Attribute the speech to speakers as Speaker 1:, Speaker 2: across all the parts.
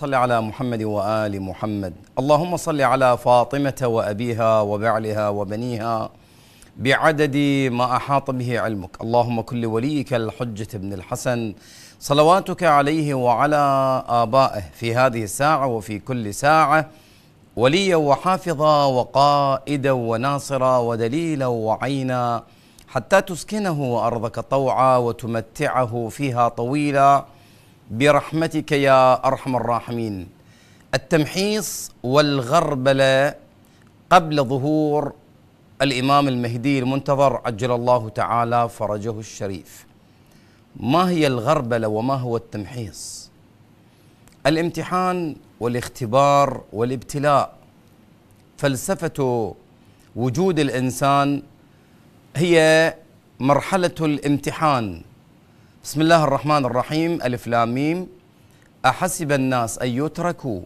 Speaker 1: صل على محمد وآل محمد اللهم صل على فاطمة وأبيها وبعلها وبنيها بعدد ما أحاط به علمك اللهم كل وليك الحجة بن الحسن صلواتك عليه وعلى آبائه في هذه الساعة وفي كل ساعة وليا وحافظا وقائدا وناصرا ودليلا وعينا حتى تسكنه أرضك طوعا وتمتعه فيها طويلا برحمتك يا ارحم الراحمين التمحيص والغربله قبل ظهور الامام المهدي المنتظر عجل الله تعالى فرجه الشريف ما هي الغربله وما هو التمحيص الامتحان والاختبار والابتلاء فلسفه وجود الانسان هي مرحله الامتحان بسم الله الرحمن الرحيم ألف لام ميم أحسب الناس أن يتركوا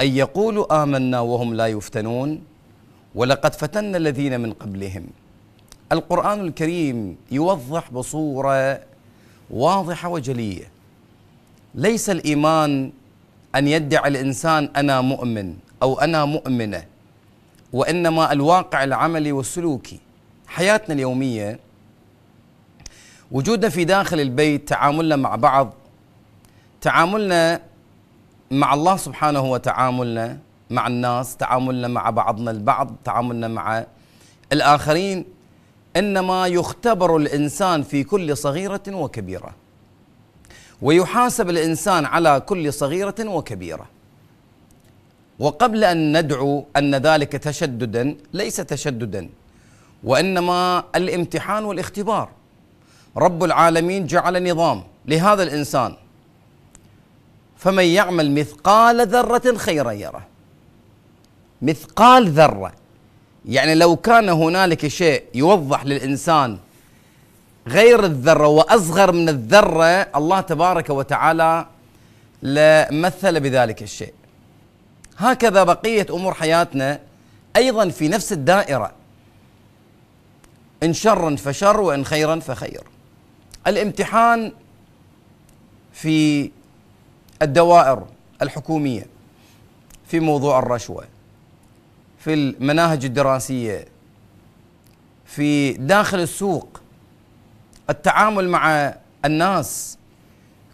Speaker 1: أن يقولوا آمنا وهم لا يفتنون ولقد فتنا الذين من قبلهم القرآن الكريم يوضح بصورة واضحة وجلية ليس الإيمان أن يدعي الإنسان أنا مؤمن أو أنا مؤمنة وإنما الواقع العملي والسلوكي حياتنا اليومية وجودنا في داخل البيت تعاملنا مع بعض تعاملنا مع الله سبحانه وتعاملنا مع الناس تعاملنا مع بعضنا البعض تعاملنا مع الآخرين إنما يختبر الإنسان في كل صغيرة وكبيرة ويحاسب الإنسان على كل صغيرة وكبيرة وقبل أن ندعو أن ذلك تشددا ليس تشددا وإنما الامتحان والاختبار رب العالمين جعل نظام لهذا الانسان فمن يعمل مثقال ذره خيرا يره مثقال ذره يعني لو كان هنالك شيء يوضح للانسان غير الذره واصغر من الذره الله تبارك وتعالى لمثل بذلك الشيء هكذا بقيه امور حياتنا ايضا في نفس الدائره ان شرا فشر وان خيرا فخير الامتحان في الدوائر الحكوميه في موضوع الرشوه في المناهج الدراسيه في داخل السوق التعامل مع الناس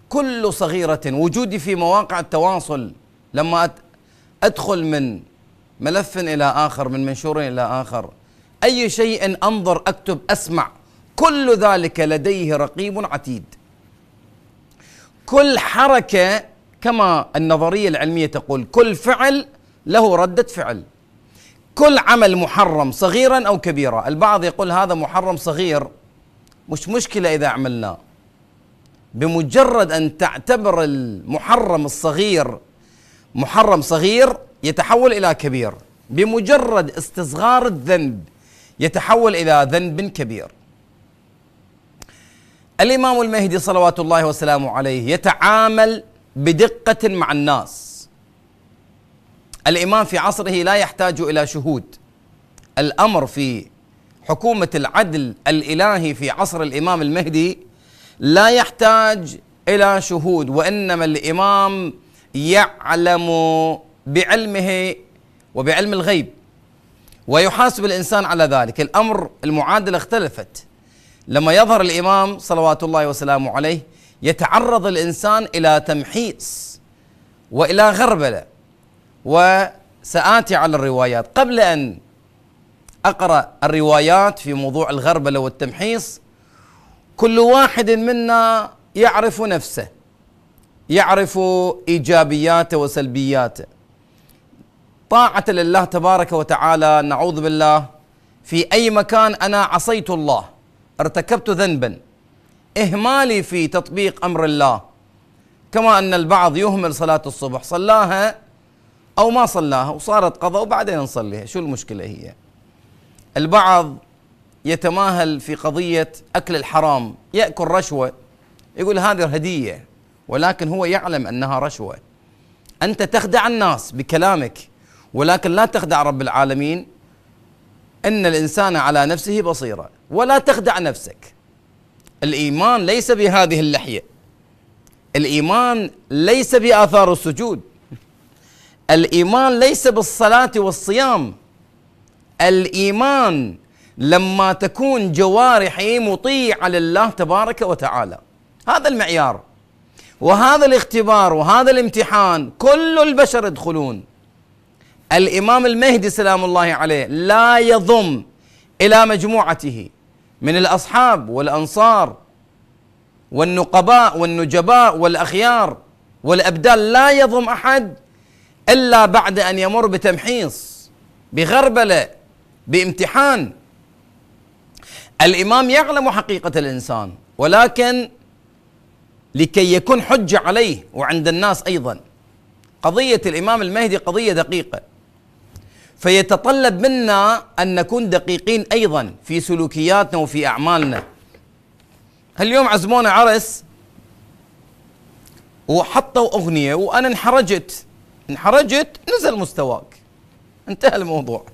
Speaker 1: كل صغيره وجودي في مواقع التواصل لما ادخل من ملف الى اخر من منشور الى اخر اي شيء انظر اكتب اسمع كل ذلك لديه رقيب عتيد كل حركه كما النظريه العلميه تقول كل فعل له رده فعل كل عمل محرم صغيرا او كبيرا البعض يقول هذا محرم صغير مش مشكله اذا عملناه بمجرد ان تعتبر المحرم الصغير محرم صغير يتحول الى كبير بمجرد استصغار الذنب يتحول الى ذنب كبير الإمام المهدي صلوات الله وسلامه عليه يتعامل بدقة مع الناس الإمام في عصره لا يحتاج إلى شهود الأمر في حكومة العدل الإلهي في عصر الإمام المهدي لا يحتاج إلى شهود وإنما الإمام يعلم بعلمه وبعلم الغيب ويحاسب الإنسان على ذلك الأمر المعادلة اختلفت لما يظهر الإمام صلوات الله وسلامه عليه يتعرض الإنسان إلى تمحيص وإلى غربلة وسآتي على الروايات قبل أن أقرأ الروايات في موضوع الغربلة والتمحيص كل واحد منا يعرف نفسه يعرف إيجابياته وسلبياته طاعة لله تبارك وتعالى نعوذ بالله في أي مكان أنا عصيت الله ارتكبت ذنبا اهمالي في تطبيق امر الله كما ان البعض يهمل صلاه الصبح صلاها او ما صلاها وصارت قضاء وبعدين نصليها شو المشكله هي البعض يتماهل في قضيه اكل الحرام ياكل رشوه يقول هذه هديه ولكن هو يعلم انها رشوه انت تخدع الناس بكلامك ولكن لا تخدع رب العالمين ان الانسان على نفسه بصيره ولا تخدع نفسك الايمان ليس بهذه اللحيه الايمان ليس باثار السجود الايمان ليس بالصلاه والصيام الايمان لما تكون جوارحي مطيعه لله تبارك وتعالى هذا المعيار وهذا الاختبار وهذا الامتحان كل البشر يدخلون الامام المهدي سلام الله عليه لا يضم الى مجموعته من الاصحاب والانصار والنقباء والنجباء والاخيار والابدال لا يضم احد الا بعد ان يمر بتمحيص بغربله بامتحان الامام يعلم حقيقه الانسان ولكن لكي يكون حجه عليه وعند الناس ايضا قضيه الامام المهدي قضيه دقيقه فيتطلب منا ان نكون دقيقين ايضا في سلوكياتنا وفي اعمالنا اليوم عزمونا عرس وحطوا اغنيه وانا انحرجت انحرجت نزل مستواك انتهى الموضوع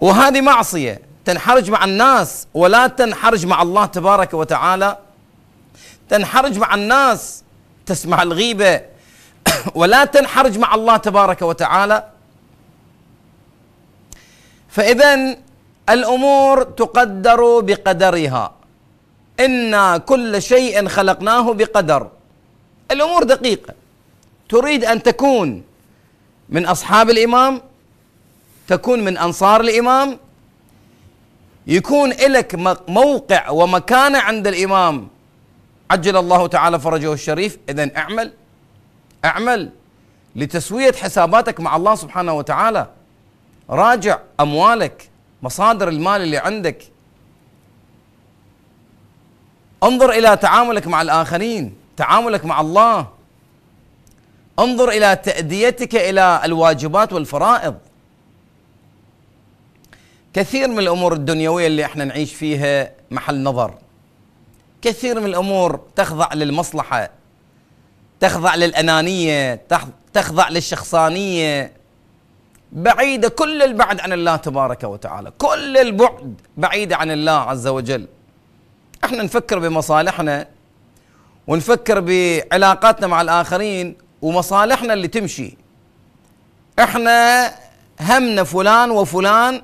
Speaker 1: وهذه معصيه تنحرج مع الناس ولا تنحرج مع الله تبارك وتعالى تنحرج مع الناس تسمع الغيبه ولا تنحرج مع الله تبارك وتعالى فاذا الامور تقدر بقدرها انا كل شيء خلقناه بقدر الامور دقيقه تريد ان تكون من اصحاب الامام تكون من انصار الامام يكون لك موقع ومكانه عند الامام عجل الله تعالى فرجه الشريف اذا اعمل اعمل لتسويه حساباتك مع الله سبحانه وتعالى راجع اموالك مصادر المال اللي عندك انظر الى تعاملك مع الاخرين تعاملك مع الله انظر الى تاديتك الى الواجبات والفرائض كثير من الامور الدنيويه اللي احنا نعيش فيها محل نظر كثير من الامور تخضع للمصلحه تخضع للانانيه تخضع للشخصانيه بعيدة كل البعد عن الله تبارك وتعالى كل البعد بعيدة عن الله عز وجل احنا نفكر بمصالحنا ونفكر بعلاقاتنا مع الآخرين ومصالحنا اللي تمشي احنا همنا فلان وفلان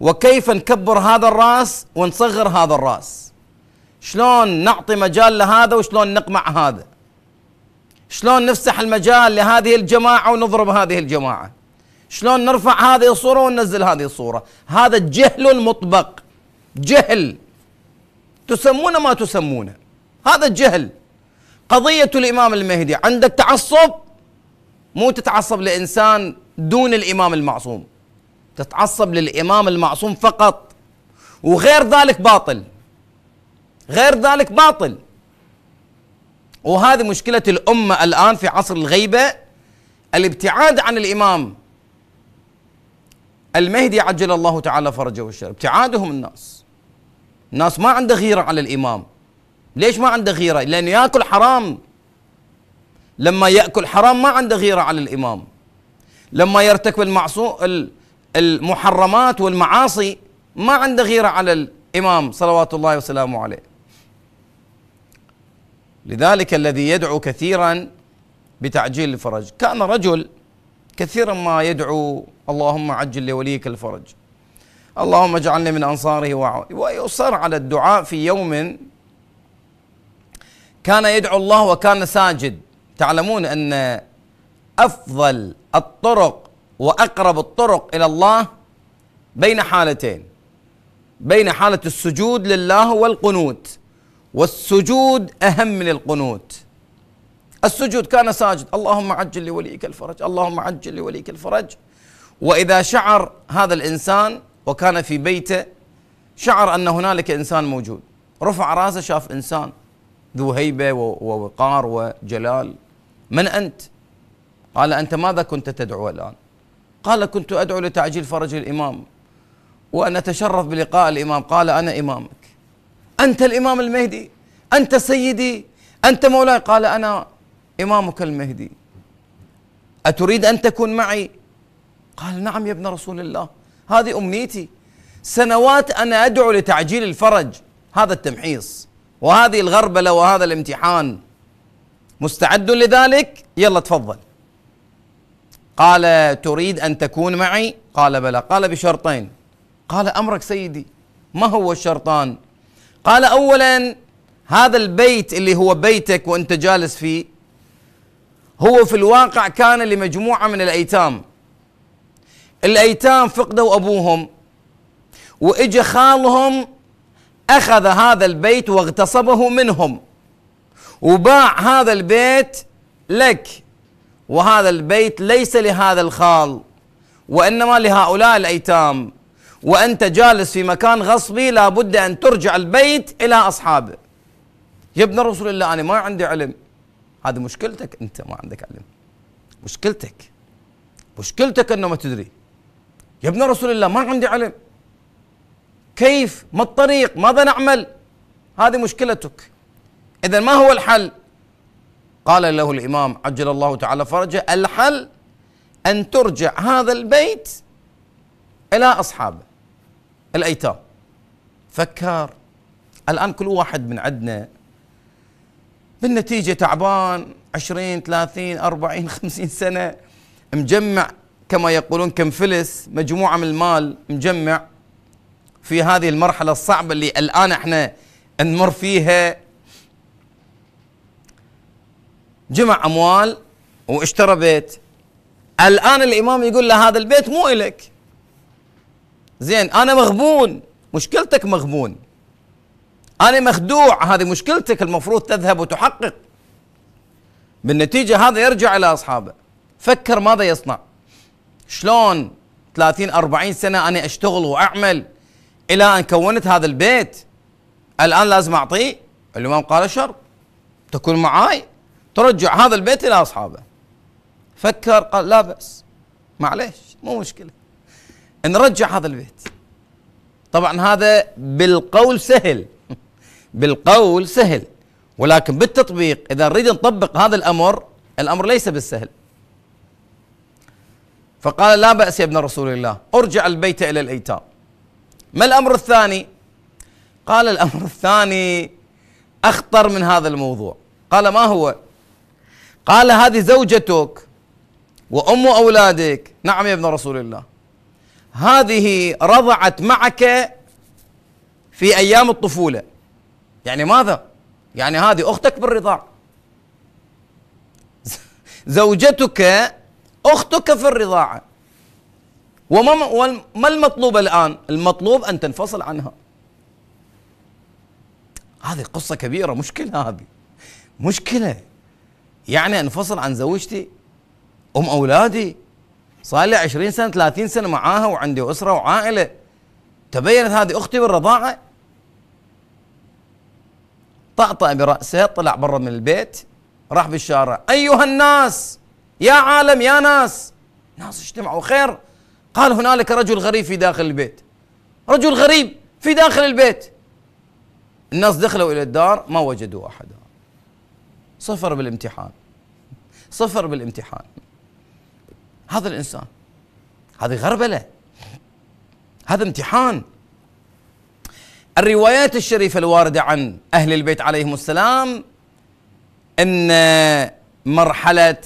Speaker 1: وكيف نكبر هذا الراس ونصغر هذا الراس شلون نعطي مجال لهذا وشلون نقمع هذا شلون نفسح المجال لهذه الجماعة ونضرب هذه الجماعة شلون نرفع هذه الصورة وننزل هذه الصورة هذا جهل مطبق جهل تسمونه ما تسمونه هذا الجهل قضية الإمام المهدي عندك تعصب مو تتعصب لإنسان دون الإمام المعصوم تتعصب للإمام المعصوم فقط وغير ذلك باطل غير ذلك باطل وهذه مشكلة الأمة الآن في عصر الغيبة الابتعاد عن الإمام المهدي عجل الله تعالى فرجه الشر ابتعادهم الناس الناس ما عنده غيرة على الإمام ليش ما عنده غيرة لأنه يأكل حرام لما يأكل حرام ما عنده غيرة على الإمام لما يرتكب المعصو المحرمات والمعاصي ما عنده غيرة على الإمام صلوات الله وسلامه عليه لذلك الذي يدعو كثيرا بتعجيل الفرج كان رجل كثيرا ما يدعو اللهم عجل لوليك الفرج اللهم اجعلني من انصاره ويصر على الدعاء في يوم كان يدعو الله وكان ساجد تعلمون ان افضل الطرق واقرب الطرق الى الله بين حالتين بين حاله السجود لله والقنوت والسجود اهم من القنوت السجود كان ساجد اللهم عجل لوليك الفرج اللهم عجل لوليك الفرج واذا شعر هذا الانسان وكان في بيته شعر ان هنالك انسان موجود رفع راسه شاف انسان ذو هيبه ووقار وجلال من انت؟ قال انت ماذا كنت تدعو الان؟ قال كنت ادعو لتعجيل فرج الامام وان اتشرف بلقاء الامام قال انا امامك انت الامام المهدي انت سيدي انت مولاي قال انا إمامك المهدي أتريد أن تكون معي؟ قال نعم يا ابن رسول الله هذه أمنيتي سنوات أنا أدعو لتعجيل الفرج هذا التمحيص وهذه الغربلة وهذا الامتحان مستعد لذلك؟ يلا تفضل قال تريد أن تكون معي؟ قال بلى قال بشرطين قال أمرك سيدي ما هو الشرطان؟ قال أولا هذا البيت اللي هو بيتك وأنت جالس فيه هو في الواقع كان لمجموعة من الأيتام الأيتام فقدوا أبوهم وإجا خالهم أخذ هذا البيت واغتصبه منهم وباع هذا البيت لك وهذا البيت ليس لهذا الخال وإنما لهؤلاء الأيتام وأنت جالس في مكان غصبي لابد أن ترجع البيت إلى أصحابه يا ابن رسول الله أنا ما عندي علم هذه مشكلتك انت ما عندك علم مشكلتك مشكلتك انه ما تدري يا ابن رسول الله ما عندي علم كيف ما الطريق ماذا نعمل هذه مشكلتك اذا ما هو الحل قال له الامام عجل الله تعالى فرجه الحل ان ترجع هذا البيت الى اصحابه الايتام فكر الان كل واحد من عندنا بالنتيجة تعبان عشرين ثلاثين أربعين خمسين سنة مجمع كما يقولون كم فلس مجموعة من المال مجمع في هذه المرحلة الصعبة اللي الآن احنا نمر فيها جمع أموال واشترى بيت الآن الإمام يقول له هذا البيت مو إلك زين أنا مغبون مشكلتك مغبون أنا مخدوع هذه مشكلتك المفروض تذهب وتحقق بالنتيجة هذا يرجع إلى أصحابه فكر ماذا يصنع شلون 30 40 سنة أنا أشتغل وأعمل إلى أن كونت هذا البيت الآن لازم أعطيه الإمام قال شر تكون معاي ترجع هذا البيت إلى أصحابه فكر قال لا بأس معليش مو مشكلة نرجع هذا البيت طبعا هذا بالقول سهل بالقول سهل ولكن بالتطبيق اذا نريد نطبق هذا الامر الامر ليس بالسهل فقال لا باس يا ابن رسول الله ارجع البيت الى الايتام ما الامر الثاني قال الامر الثاني اخطر من هذا الموضوع قال ما هو قال هذه زوجتك وام اولادك نعم يا ابن رسول الله هذه رضعت معك في ايام الطفوله يعني ماذا؟ يعني هذه أختك بالرضاع زوجتك أختك في الرضاعة وما وما المطلوب الآن؟ المطلوب أن تنفصل عنها هذه قصة كبيرة مشكلة هذه مشكلة يعني انفصل عن زوجتي أم أولادي صار لي 20 سنة 30 سنة معاها وعندي أسرة وعائلة تبينت هذه أختي بالرضاعة طأطأ برأسه طلع برا من البيت راح بالشارع أيها الناس يا عالم يا ناس ناس اجتمعوا خير قال هنالك رجل غريب في داخل البيت رجل غريب في داخل البيت الناس دخلوا إلى الدار ما وجدوا أحدا صفر بالامتحان صفر بالامتحان هذا الإنسان هذه غربلة هذا امتحان الروايات الشريفة الواردة عن أهل البيت عليهم السلام أن مرحلة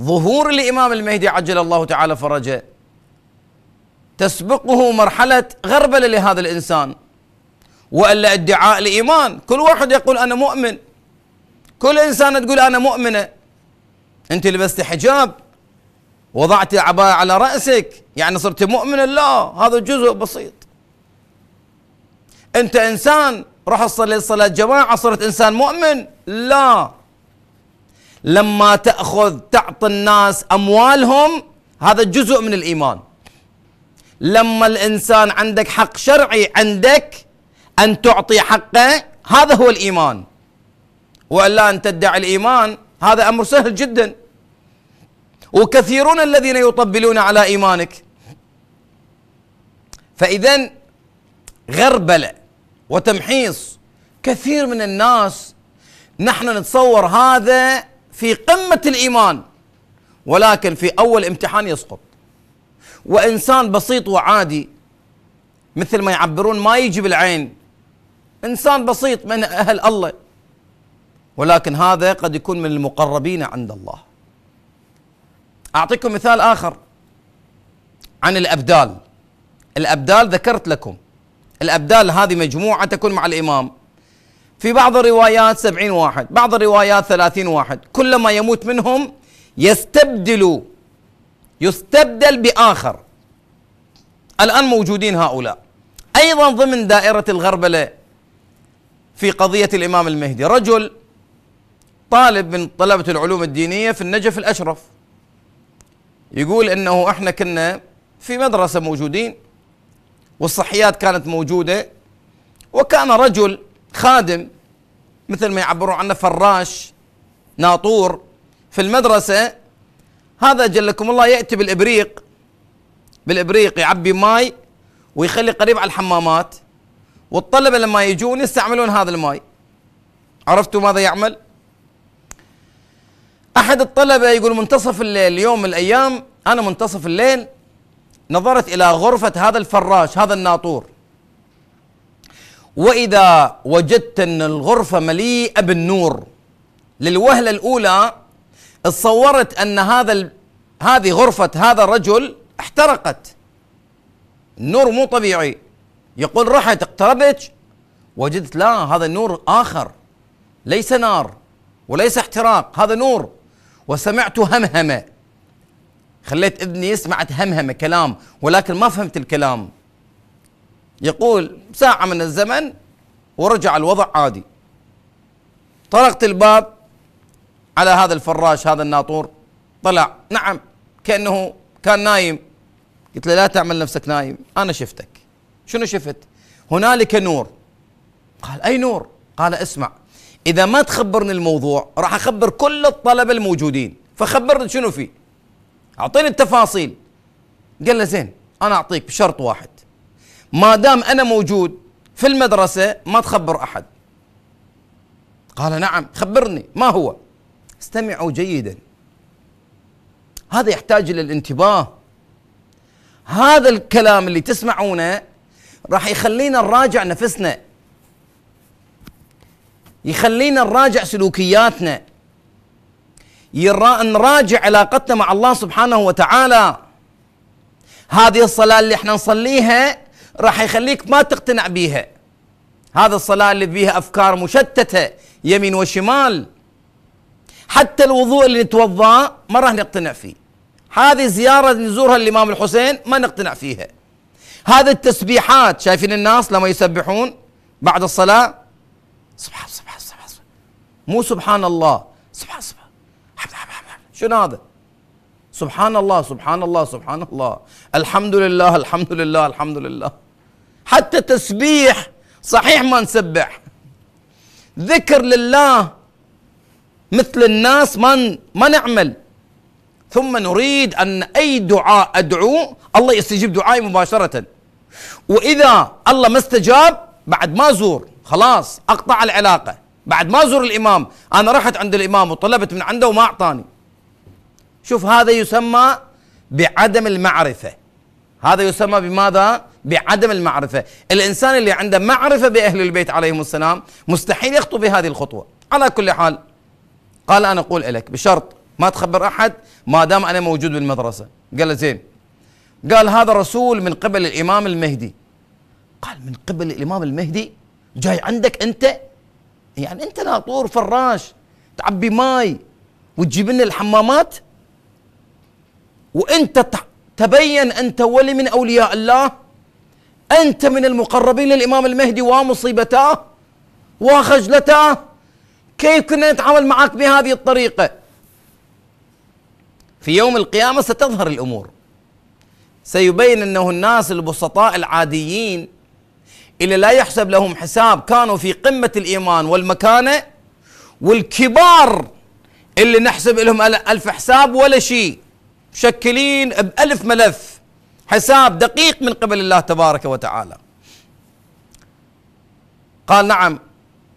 Speaker 1: ظهور الإمام المهدي عجل الله تعالى فرجه تسبقه مرحلة غربلة لهذا الإنسان وإلا ادعاء الإيمان كل واحد يقول أنا مؤمن كل إنسانة تقول أنا مؤمنة أنت لبست حجاب وضعت عباءة على رأسك يعني صرت مؤمن لا هذا جزء بسيط انت انسان راح تصلي صلاه جماعه صرت انسان مؤمن لا لما تاخذ تعطي الناس اموالهم هذا جزء من الايمان لما الانسان عندك حق شرعي عندك ان تعطي حقه هذا هو الايمان والا ان تدعي الايمان هذا امر سهل جدا وكثيرون الذين يطبلون على ايمانك فاذا غربله وتمحيص كثير من الناس نحن نتصور هذا في قمه الايمان ولكن في اول امتحان يسقط وانسان بسيط وعادي مثل ما يعبرون ما يجي بالعين انسان بسيط من اهل الله ولكن هذا قد يكون من المقربين عند الله اعطيكم مثال اخر عن الابدال الابدال ذكرت لكم الأبدال هذه مجموعة تكون مع الإمام في بعض الروايات سبعين واحد بعض الروايات ثلاثين واحد كلما يموت منهم يستبدل يستبدل بآخر الآن موجودين هؤلاء أيضا ضمن دائرة الغربلة في قضية الإمام المهدي رجل طالب من طلبة العلوم الدينية في النجف الأشرف يقول أنه إحنا كنا في مدرسة موجودين والصحيات كانت موجودة وكان رجل خادم مثل ما يعبروا عنه فراش ناطور في المدرسة هذا جلكم الله يأتي بالإبريق بالإبريق يعبي ماي ويخلي قريب على الحمامات والطلبة لما يجون يستعملون هذا الماي عرفتوا ماذا يعمل؟ أحد الطلبة يقول منتصف الليل يوم من الأيام أنا منتصف الليل نظرت الى غرفه هذا الفراش هذا الناطور واذا وجدت ان الغرفه مليئه بالنور للوهله الاولى تصورت ان هذا ال... هذه غرفه هذا الرجل احترقت النور مو طبيعي يقول رحت اقتربت وجدت لا هذا النور اخر ليس نار وليس احتراق هذا نور وسمعت همهمه خليت ابني يسمع تهمهم كلام ولكن ما فهمت الكلام يقول ساعة من الزمن ورجع الوضع عادي طرقت الباب على هذا الفراش هذا الناطور طلع نعم كأنه كان نايم قلت له لا تعمل نفسك نايم أنا شفتك شنو شفت هنالك نور قال أي نور قال اسمع إذا ما تخبرني الموضوع راح أخبر كل الطلبة الموجودين فخبرني شنو فيه اعطيني التفاصيل قال له زين انا اعطيك بشرط واحد ما دام انا موجود في المدرسه ما تخبر احد قال نعم خبرني ما هو استمعوا جيدا هذا يحتاج الى الانتباه هذا الكلام اللي تسمعونه راح يخلينا نراجع نفسنا يخلينا نراجع سلوكياتنا نراجع علاقتنا مع الله سبحانه وتعالى هذه الصلاة اللي احنا نصليها راح يخليك ما تقتنع بيها هذا الصلاة اللي فيها أفكار مشتتة يمين وشمال حتى الوضوء اللي نتوضأ ما راح نقتنع فيه هذه زيارة نزورها الإمام الحسين ما نقتنع فيها هذه التسبيحات شايفين الناس لما يسبحون بعد الصلاة سبحان سبحان سبحان, سبحان. مو سبحان الله سبحان سبحان شنو هذا سبحان الله سبحان الله سبحان الله الحمد لله الحمد لله الحمد لله حتى تسبيح صحيح ما نسبح ذكر لله مثل الناس ما ما نعمل ثم نريد ان اي دعاء ادعو الله يستجيب دعائي مباشره واذا الله ما استجاب بعد ما ازور خلاص اقطع العلاقه بعد ما ازور الامام انا رحت عند الامام وطلبت من عنده وما اعطاني شوف هذا يسمى بعدم المعرفة هذا يسمى بماذا؟ بعدم المعرفة الإنسان اللي عنده معرفة بأهل البيت عليهم السلام مستحيل يخطو بهذه الخطوة على كل حال قال أنا أقول لك بشرط ما تخبر أحد ما دام أنا موجود بالمدرسة قال له زين قال هذا رسول من قبل الإمام المهدي قال من قبل الإمام المهدي جاي عندك أنت يعني أنت ناطور فراش تعبي ماي وتجيب لنا الحمامات وانت تبين انت ولي من اولياء الله انت من المقربين للامام المهدي ومصيبته وخجلته كيف كنا نتعامل معك بهذه الطريقه في يوم القيامه ستظهر الامور سيبين انه الناس البسطاء العاديين اللي لا يحسب لهم حساب كانوا في قمه الايمان والمكانه والكبار اللي نحسب لهم الف حساب ولا شيء مشكلين بألف ملف حساب دقيق من قبل الله تبارك وتعالى قال نعم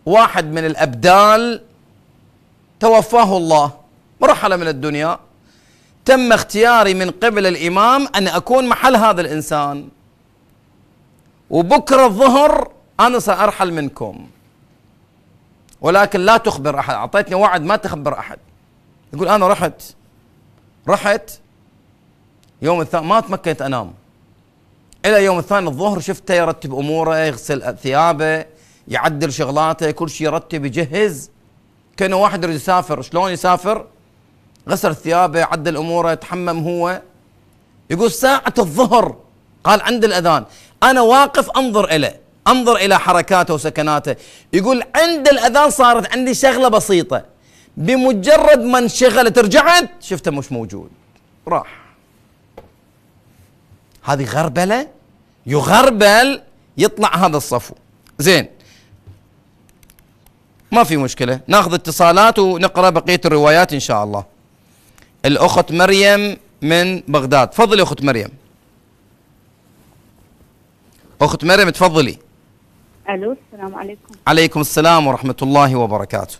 Speaker 1: واحد من الأبدال توفاه الله مرحلة من الدنيا تم اختياري من قبل الإمام أن أكون محل هذا الإنسان وبكرة الظهر أنا سأرحل منكم ولكن لا تخبر أحد أعطيتني وعد ما تخبر أحد يقول أنا رحت رحت يوم الثاني ما تمكنت انام الى يوم الثاني الظهر شفته يرتب اموره يغسل ثيابه يعدل شغلاته كل شيء يرتب يجهز كانه واحد يريد يسافر شلون يسافر غسل ثيابه عدل اموره يتحمم هو يقول ساعة الظهر قال عند الأذان أنا واقف أنظر إليه أنظر إلى حركاته وسكناته يقول عند الأذان صارت عندي شغلة بسيطة بمجرد ما انشغلت رجعت شفته مش موجود راح هذه غربله يغربل يطلع هذا الصفو زين ما في مشكله ناخذ اتصالات ونقرا بقيه الروايات ان شاء الله الاخت مريم من بغداد تفضلي اخت مريم اخت مريم تفضلي
Speaker 2: الو السلام عليكم
Speaker 1: عليكم السلام ورحمه الله وبركاته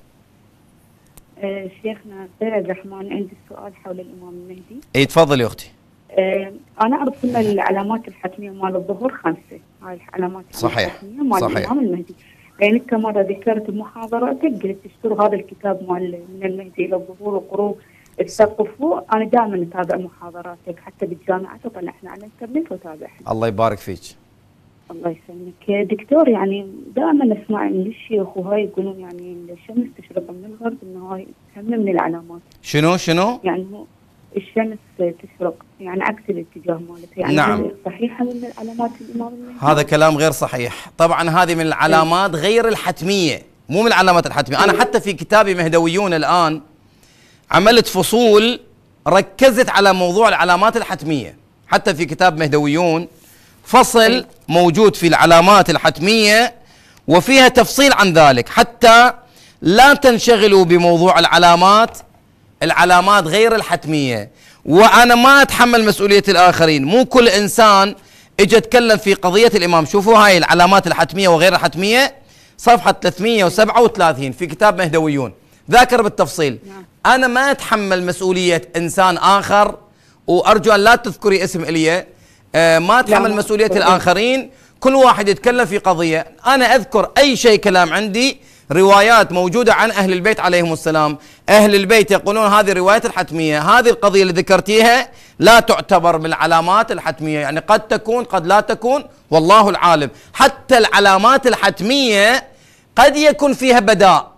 Speaker 2: أه شيخنا عبد الرحمن عندي سؤال حول الامام المهدي
Speaker 1: اي تفضلي اختي
Speaker 2: آه، انا اعرف ان العلامات الحتميه مال الظهور خمسه هاي العلامات صحيح
Speaker 1: الحتميه مال صحيح. الامام
Speaker 2: المهدي لانك يعني مره ذكرت بمحاضراتك قلت اشتروا هذا الكتاب مال من المهدي الى الظهور وقروه تثقفوا انا دائما اتابع محاضراتك حتى بالجامعه احنا على الانترنت وتابعها
Speaker 1: الله يبارك فيك
Speaker 2: الله يسلمك دكتور يعني دائما اسمع من الشيخ وهاي يقولون يعني الشمس تشرق من الغرب انه هاي هم من العلامات
Speaker 1: شنو شنو؟ يعني
Speaker 2: هو الشمس تشرق يعني عكس الاتجاه مالتها يعني نعم. صحيحه من العلامات الاماميه
Speaker 1: هذا كلام غير صحيح طبعا هذه من العلامات غير الحتميه مو من العلامات الحتميه انا أيوة. حتى في كتابي مهدويون الان عملت فصول ركزت على موضوع العلامات الحتميه حتى في كتاب مهدويون فصل أيوة. موجود في العلامات الحتميه وفيها تفصيل عن ذلك حتى لا تنشغلوا بموضوع العلامات العلامات غير الحتمية وأنا ما أتحمل مسؤولية الآخرين مو كل إنسان إجا تكلم في قضية الإمام شوفوا هاي العلامات الحتمية وغير الحتمية صفحة 337 في كتاب مهدويون ذاكر بالتفصيل نعم. أنا ما أتحمل مسؤولية إنسان آخر وأرجو أن لا تذكري اسم إلي آه ما أتحمل نعم. مسؤولية الآخرين كل واحد يتكلم في قضية أنا أذكر أي شيء كلام عندي روايات موجودة عن أهل البيت عليهم السلام أهل البيت يقولون هذه الرواية الحتمية هذه القضية اللي ذكرتيها لا تعتبر من العلامات الحتمية يعني قد تكون قد لا تكون والله العالم حتى العلامات الحتمية قد يكون فيها بداء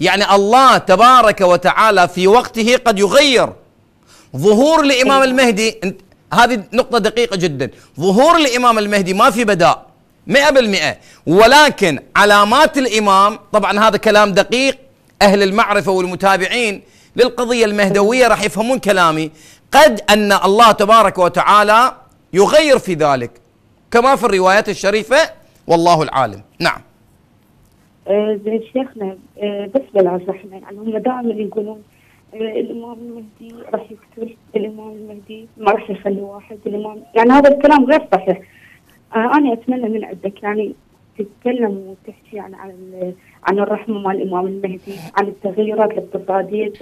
Speaker 1: يعني الله تبارك وتعالى في وقته قد يغير ظهور الإمام المهدي هذه نقطة دقيقة جدا ظهور الإمام المهدي ما في بداء مئة بالمئة ولكن علامات الإمام طبعا هذا كلام دقيق أهل المعرفة والمتابعين للقضية المهدوية راح يفهمون كلامي قد أن الله تبارك وتعالى يغير في ذلك كما في الروايات الشريفة والله العالم نعم
Speaker 2: آه، زين شيخنا آه، بس بلا صحنا يعني هم دائما يقولون آه، الامام المهدي راح يقتل الامام المهدي ما راح يخلي واحد الامام يعني هذا الكلام غير صحيح انا اتمنى من عندك يعني تتكلم وتحكي يعني عن عن الرحمة مال الإمام المهدي عن التغيرات الاقتصادية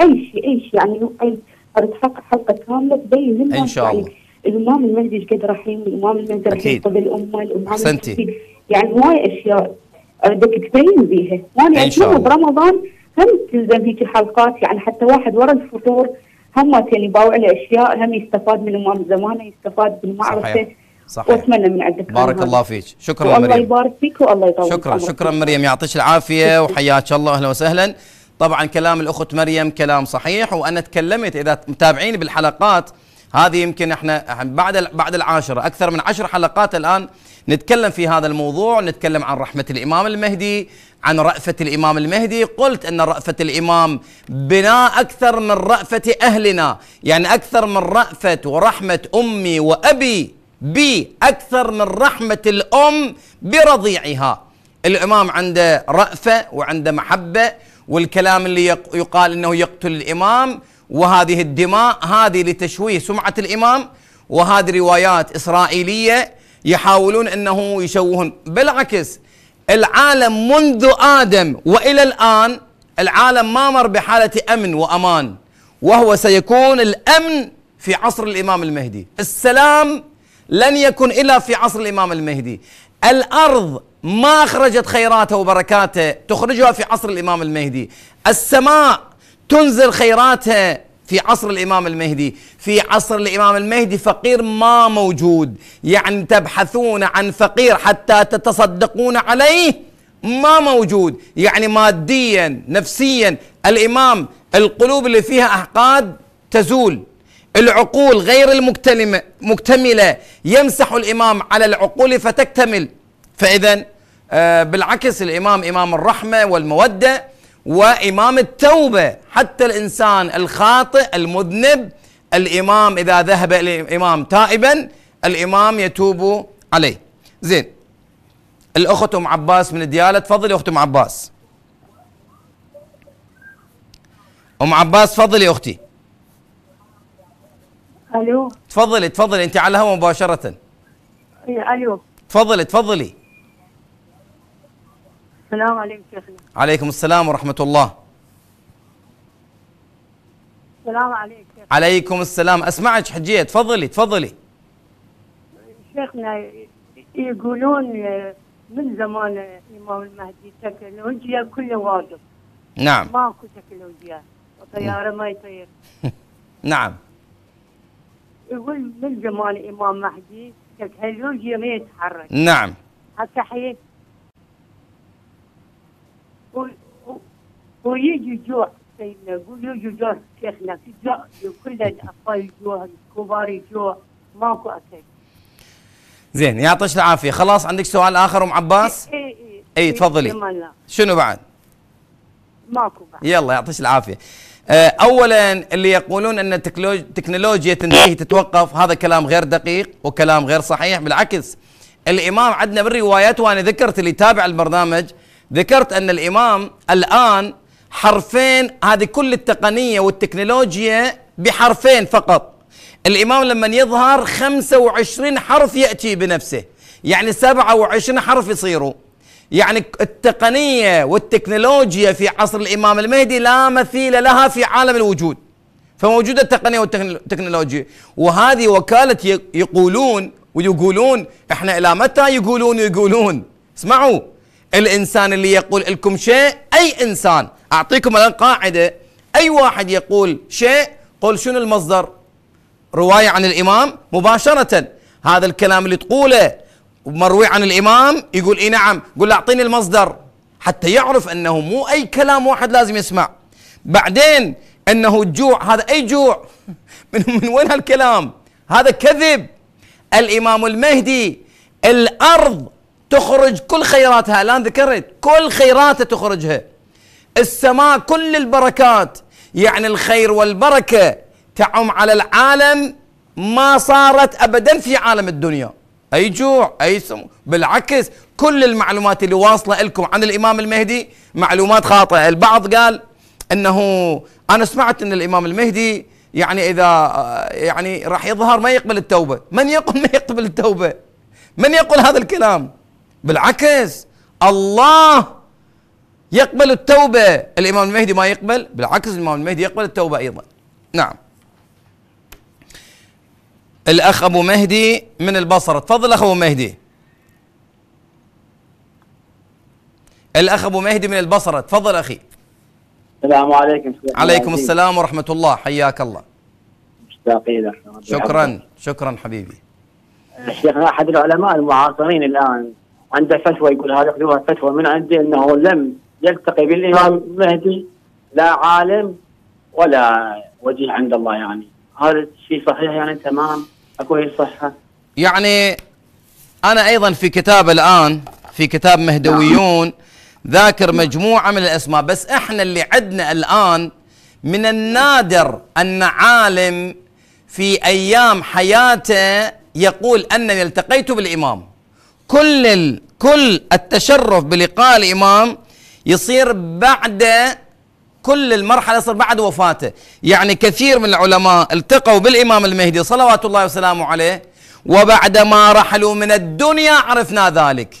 Speaker 2: أي شيء أي شيء يعني أي أريد حلقة كاملة تبين إن شاء يعني الله يعني الإمام المهدي ايش قد رحيم الإمام المهدي أكيد قبل الأمة الإمام المهدي يعني هواي أشياء بدك آه، تبين بيها وأنا أشوف برمضان هم تلزم هيك حلقات يعني حتى واحد ورا الفطور هم يعني باوع الأشياء هم يستفاد من الإمام زمانه يستفاد بالمعرفة صحيح. صحيح واتمنى من عندك بارك الله فيك شكرا الله مريم الله يبارك فيك والله يطول شكرا شكرا
Speaker 1: مريم يعطيك العافيه وحياك الله اهلا وسهلا طبعا كلام الاخت مريم كلام صحيح وانا تكلمت اذا متابعين بالحلقات هذه يمكن احنا بعد بعد العاشره اكثر من عشر حلقات الان نتكلم في هذا الموضوع نتكلم عن رحمه الامام المهدي عن رأفة الإمام المهدي قلت أن رأفة الإمام بنا أكثر من رأفة أهلنا يعني أكثر من رأفة ورحمة أمي وأبي بي أكثر من رحمة الأم برضيعها الإمام عنده رأفة وعنده محبة والكلام اللي يقال أنه يقتل الإمام وهذه الدماء هذه لتشويه سمعة الإمام وهذه روايات إسرائيلية يحاولون أنه يشوهون بالعكس العالم منذ آدم وإلى الآن العالم ما مر بحالة أمن وأمان وهو سيكون الأمن في عصر الإمام المهدي السلام لن يكن إلا في عصر الإمام المهدي الأرض ما أخرجت خيراته وبركاته تخرجها في عصر الإمام المهدي السماء تنزل خيراتها في عصر الإمام المهدي في عصر الإمام المهدي فقير ما موجود يعني تبحثون عن فقير حتى تتصدقون عليه ما موجود يعني ماديا نفسيا الإمام القلوب اللي فيها أحقاد تزول العقول غير المكتملة مكتملة يمسح الإمام على العقول فتكتمل فإذا آه، بالعكس الإمام إمام الرحمة والمودة وإمام التوبة حتى الإنسان الخاطئ المذنب الإمام إذا ذهب الإمام تائبا الإمام يتوب عليه زين الأخت أم عباس من ديالة تفضلي أخت أم عباس أم عباس تفضلي أختي الو تفضلي تفضلي انت على الهواء مباشره الو تفضلي تفضلي
Speaker 2: السلام عليكم شيخنا
Speaker 1: عليكم السلام ورحمه الله السلام عليكم عليكم السلام اسمعك حجيه تفضلي تفضلي
Speaker 2: شيخنا يقولون آه، من زمان الامام آه، المهدي تكنولوجيا كله واجب نعم ماكو تكنولوجيا وطياره ما يطير نعم يقول من زمان الإمام مهدي تكهلوج ما يتحرك نعم حتى حين ويجي جوع سيدنا يقول يجي جوع شيخنا جوع كل الأطفال جوع الكبار جوع ماكو أكل
Speaker 1: زين يعطيك العافية خلاص عندك سؤال آخر أم عباس؟ إي,
Speaker 2: إي, إي إيه، تفضلي شنو بعد؟ ماكو
Speaker 1: بعد يلا يعطيك العافية آه، اولا اللي يقولون ان التكنولوجيا تنتهي تتوقف هذا كلام غير دقيق وكلام غير صحيح بالعكس الامام عندنا بالروايات وانا ذكرت اللي تابع البرنامج ذكرت ان الامام الان حرفين هذه كل التقنيه والتكنولوجيا بحرفين فقط الامام لما يظهر 25 حرف ياتي بنفسه يعني 27 حرف يصيروا يعني التقنية والتكنولوجيا في عصر الإمام المهدي لا مثيل لها في عالم الوجود فموجودة التقنية والتكنولوجيا وهذه وكالة يقولون ويقولون احنا الى متى يقولون ويقولون اسمعوا الانسان اللي يقول لكم شيء اي انسان اعطيكم الان قاعده اي واحد يقول شيء قل شنو المصدر روايه عن الامام مباشره هذا الكلام اللي تقوله مروي عن الإمام يقول اي نعم قل أعطيني المصدر حتى يعرف أنه مو أي كلام واحد لازم يسمع بعدين أنه الجوع هذا أي جوع من, من وين هالكلام هذا كذب الإمام المهدي الأرض تخرج كل خيراتها الآن ذكرت كل خيراتها تخرجها السماء كل البركات يعني الخير والبركة تعم على العالم ما صارت أبدا في عالم الدنيا اي جوع اي سم بالعكس كل المعلومات اللي واصله لكم عن الامام المهدي معلومات خاطئه البعض قال انه انا سمعت ان الامام المهدي يعني اذا آه، يعني راح يظهر ما يقبل التوبه من يقول ما يقبل التوبه من يقول هذا الكلام بالعكس الله يقبل التوبه الامام المهدي ما يقبل بالعكس الامام المهدي يقبل التوبه ايضا نعم الأخ أبو مهدي من البصرة تفضل أخ أبو مهدي الأخ أبو مهدي من البصرة تفضل أخي السلام عليكم
Speaker 3: عليكم السلام
Speaker 1: ورحمة الله حياك الله مشتاقين لك شكرا شكرا حبيبي
Speaker 3: شيخنا أحد العلماء المعاصرين الآن عنده فتوى يقول هذه خذوها فتوى من عندي أنه لم يلتقي بالإمام مهدي لا عالم ولا وجيه عند الله يعني هذا الشيء صحيح يعني تمام اكو هي صحه
Speaker 1: يعني انا ايضا في كتاب الان في كتاب مهدويون نعم. ذاكر مجموعه من الاسماء بس احنا اللي عندنا الان من النادر ان عالم في ايام حياته يقول انني التقيت بالامام كل كل التشرف بلقاء الامام يصير بعد كل المرحلة صار بعد وفاته يعني كثير من العلماء التقوا بالإمام المهدي صلوات الله وسلامه عليه وبعدما رحلوا من الدنيا عرفنا ذلك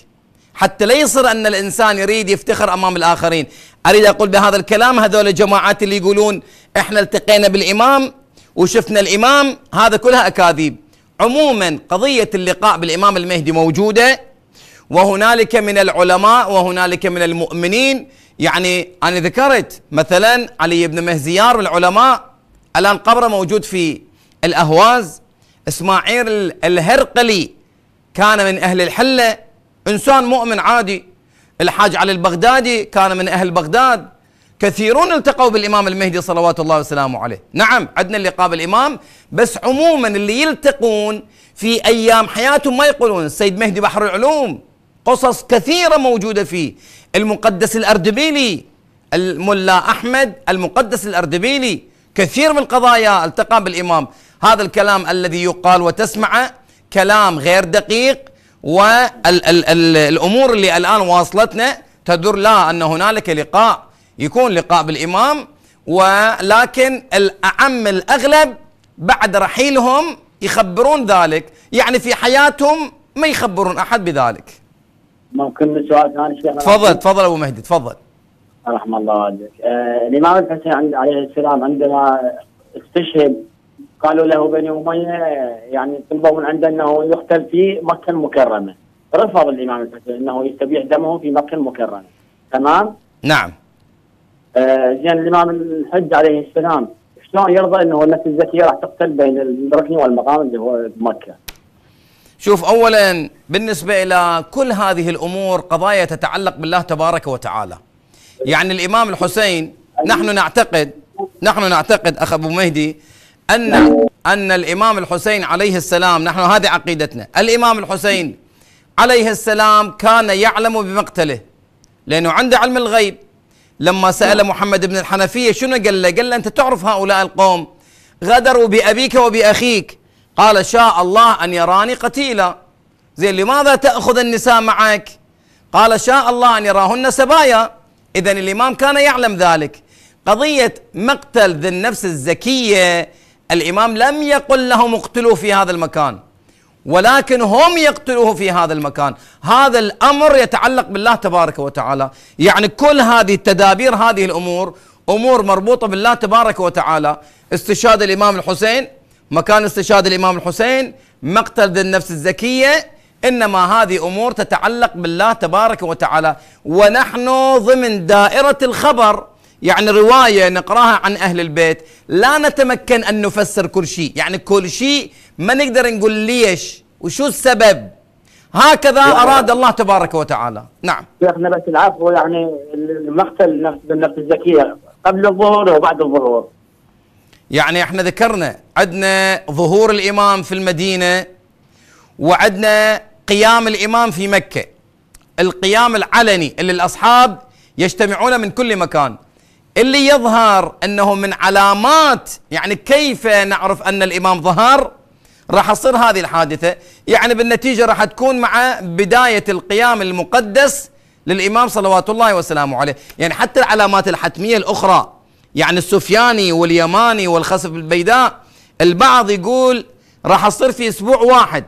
Speaker 1: حتى لا يصير أن الإنسان يريد يفتخر أمام الآخرين أريد أقول بهذا الكلام هذول الجماعات اللي يقولون إحنا التقينا بالإمام وشفنا الإمام هذا كلها أكاذيب عموما قضية اللقاء بالإمام المهدي موجودة وهنالك من العلماء وهنالك من المؤمنين يعني أنا ذكرت مثلا علي بن مهزيار والعلماء الآن قبره موجود في الأهواز إسماعيل الهرقلي كان من أهل الحلة إنسان مؤمن عادي الحاج علي البغدادي كان من أهل بغداد كثيرون التقوا بالإمام المهدي صلوات الله وسلامه عليه نعم عدنا اللقاء بالإمام بس عموما اللي يلتقون في أيام حياتهم ما يقولون السيد مهدي بحر العلوم قصص كثيرة موجودة فيه المقدس الأردبيلي الملا أحمد المقدس الأردبيلي كثير من القضايا التقى بالإمام هذا الكلام الذي يقال وتسمعه كلام غير دقيق والأمور اللي الآن واصلتنا تدر لا أن هنالك لقاء يكون لقاء بالإمام ولكن الأعم الأغلب بعد رحيلهم يخبرون ذلك يعني في حياتهم ما يخبرون أحد بذلك
Speaker 3: ممكن سؤال ثاني شيخنا تفضل
Speaker 1: تفضل ابو مهدي تفضل
Speaker 3: رحم الله والديك آه الامام الحسين عليه السلام عندما استشهد قالوا له بني اميه يعني طلبوا من عنده انه يقتل في مكه المكرمه رفض الامام الحسين انه يستبيح دمه في مكه المكرمه تمام؟ نعم آه زين الامام الحج عليه السلام شلون يرضى انه النفس الزكيه راح تقتل بين الركن والمقام اللي هو بمكه؟
Speaker 1: شوف اولا بالنسبه الى كل هذه الامور قضايا تتعلق بالله تبارك وتعالى. يعني الامام الحسين نحن نعتقد نحن نعتقد اخ ابو مهدي ان ان الامام الحسين عليه السلام نحن هذه عقيدتنا، الامام الحسين عليه السلام كان يعلم بمقتله لانه عنده علم الغيب. لما سال محمد بن الحنفيه شنو قال له؟ قال له انت تعرف هؤلاء القوم غدروا بابيك وباخيك قال شاء الله أن يراني قتيلا زين لماذا تأخذ النساء معك قال شاء الله أن يراهن سبايا إذا الإمام كان يعلم ذلك قضية مقتل ذي النفس الزكية الإمام لم يقل لهم اقتلوه في هذا المكان ولكن هم يقتلوه في هذا المكان هذا الأمر يتعلق بالله تبارك وتعالى يعني كل هذه التدابير هذه الأمور أمور مربوطة بالله تبارك وتعالى استشهاد الإمام الحسين مكان استشهاد الإمام الحسين مقتل ذي النفس الزكية إنما هذه أمور تتعلق بالله تبارك وتعالى ونحن ضمن دائرة الخبر يعني رواية نقراها عن أهل البيت لا نتمكن أن نفسر كل شيء يعني كل شيء ما نقدر نقول ليش وشو السبب هكذا أراد الله تبارك وتعالى
Speaker 3: نعم شيخنا بس العفو يعني المقتل بالنفس الزكية قبل الظهور وبعد الظهور
Speaker 1: يعني احنا ذكرنا عندنا ظهور الامام في المدينه وعندنا قيام الامام في مكه القيام العلني اللي الاصحاب يجتمعون من كل مكان اللي يظهر انه من علامات يعني كيف نعرف ان الامام ظهر راح تصير هذه الحادثه يعني بالنتيجه راح تكون مع بدايه القيام المقدس للامام صلوات الله وسلامه عليه يعني حتى العلامات الحتميه الاخرى يعني السفياني واليماني والخسف البيداء البعض يقول راح اصير في اسبوع واحد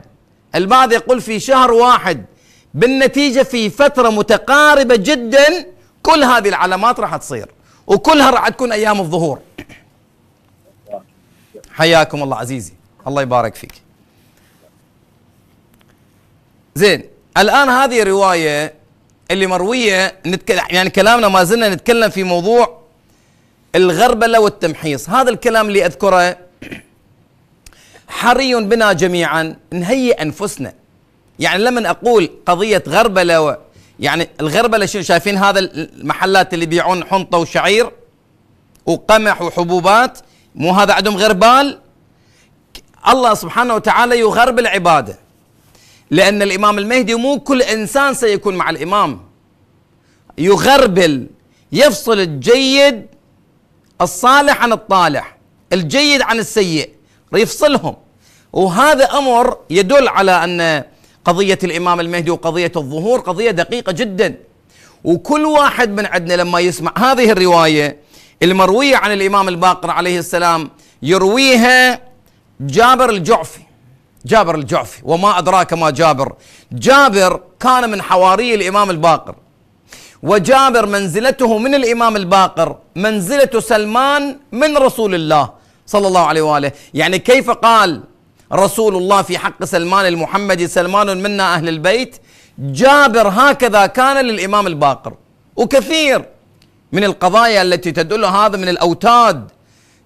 Speaker 1: البعض يقول في شهر واحد بالنتيجة في فترة متقاربة جدا كل هذه العلامات راح تصير وكلها راح تكون أيام الظهور حياكم الله عزيزي الله يبارك فيك زين الآن هذه الرواية اللي مروية يعني كلامنا ما زلنا نتكلم في موضوع الغربله والتمحيص هذا الكلام اللي اذكره حري بنا جميعا نهيئ انفسنا يعني لما اقول قضيه غربله يعني الغربله شنو شايفين هذا المحلات اللي يبيعون حنطه وشعير وقمح وحبوبات مو هذا عندهم غربال الله سبحانه وتعالى يغرب العباده لان الامام المهدي مو كل انسان سيكون مع الامام يغربل يفصل الجيد الصالح عن الطالح الجيد عن السيء يفصلهم وهذا امر يدل على ان قضيه الامام المهدي وقضيه الظهور قضيه دقيقه جدا وكل واحد من عندنا لما يسمع هذه الروايه المرويه عن الامام الباقر عليه السلام يرويها جابر الجعفي جابر الجعفي وما ادراك ما جابر جابر كان من حواري الامام الباقر وجابر منزلته من الإمام الباقر منزلة سلمان من رسول الله صلى الله عليه وآله يعني كيف قال رسول الله في حق سلمان المحمدي سلمان منا أهل البيت جابر هكذا كان للإمام الباقر وكثير من القضايا التي تدل هذا من الأوتاد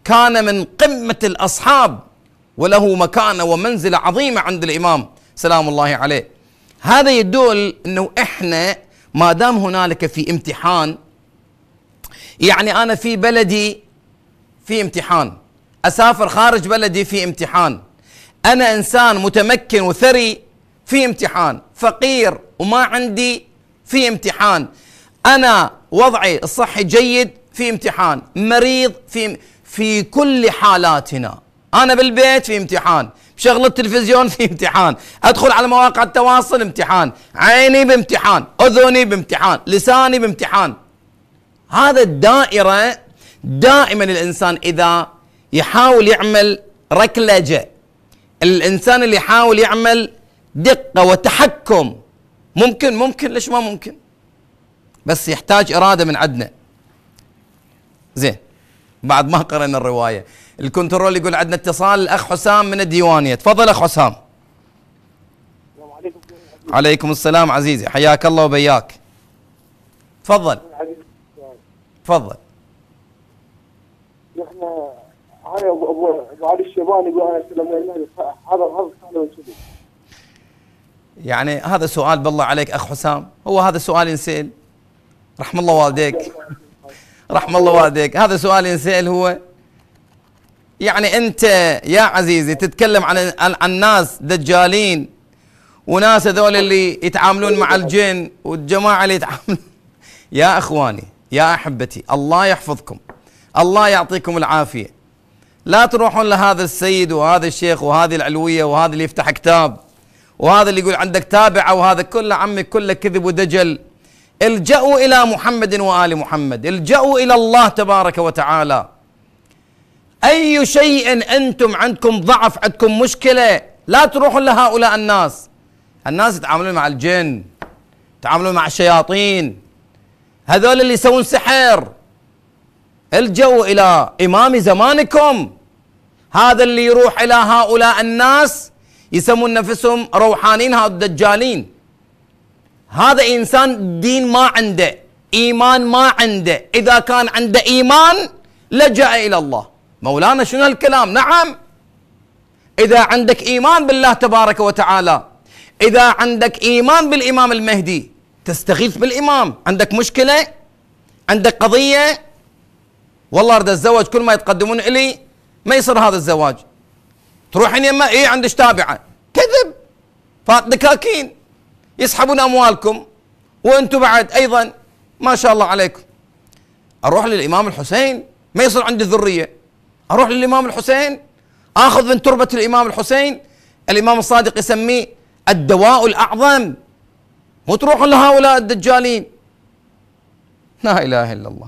Speaker 1: كان من قمة الأصحاب وله مكانة ومنزلة عظيمة عند الإمام سلام الله عليه هذا يدل أنه إحنا ما دام هنالك في امتحان يعني انا في بلدي في امتحان اسافر خارج بلدي في امتحان انا انسان متمكن وثري في امتحان فقير وما عندي في امتحان انا وضعي الصحي جيد في امتحان مريض في في كل حالاتنا انا بالبيت في امتحان بشغل التلفزيون في امتحان ادخل على مواقع التواصل امتحان عيني بامتحان اذني بامتحان لساني بامتحان هذا الدائرة دائما الانسان اذا يحاول يعمل ركلجة الانسان اللي يحاول يعمل دقة وتحكم ممكن ممكن ليش ما ممكن بس يحتاج إرادة من عندنا زين بعد ما قرأنا الرواية الكنترول يقول عندنا اتصال الاخ حسام من الديوانيه تفضل اخ حسام عليكم. عليكم السلام عزيزي حياك الله وبياك تفضل تفضل
Speaker 3: نحن هاي ابو ابو علي الشيباني يقول انا هذا هذا
Speaker 1: يعني هذا سؤال بالله عليك اخ حسام هو هذا سؤال ينسال رحم الله والديك رحم الله والديك هذا سؤال ينسال هو يعني انت يا عزيزي تتكلم عن عن ناس دجالين وناس هذول اللي يتعاملون مع الجن والجماعه اللي يتعاملون يا اخواني يا احبتي الله يحفظكم الله يعطيكم العافيه لا تروحون لهذا السيد وهذا الشيخ وهذه العلويه وهذا اللي يفتح كتاب وهذا اللي يقول عندك تابعه وهذا كله عمي كله كذب ودجل الجأوا الى محمد وال محمد الجأوا الى الله تبارك وتعالى أي شيء أنتم عندكم ضعف عندكم مشكلة لا تروحوا لهؤلاء الناس الناس يتعاملون مع الجن يتعاملون مع الشياطين هذول اللي يسوون سحر الجوا إلى إمام زمانكم هذا اللي يروح إلى هؤلاء الناس يسمون نفسهم روحانين هؤلاء الدجالين هذا إنسان دين ما عنده إيمان ما عنده إذا كان عنده إيمان لجأ إلى الله مولانا شنو هالكلام نعم إذا عندك إيمان بالله تبارك وتعالى إذا عندك إيمان بالإمام المهدي تستغيث بالإمام عندك مشكلة عندك قضية والله أريد أتزوج كل ما يتقدمون إلي ما يصير هذا الزواج تروحين يما إيه عندك تابعة كذب فات دكاكين يسحبون أموالكم وأنتم بعد أيضا ما شاء الله عليكم أروح للإمام الحسين ما يصير عندي ذرية اروح للامام الحسين اخذ من تربه الامام الحسين الامام الصادق يسميه الدواء الاعظم مو لهؤلاء الدجالين لا اله الا الله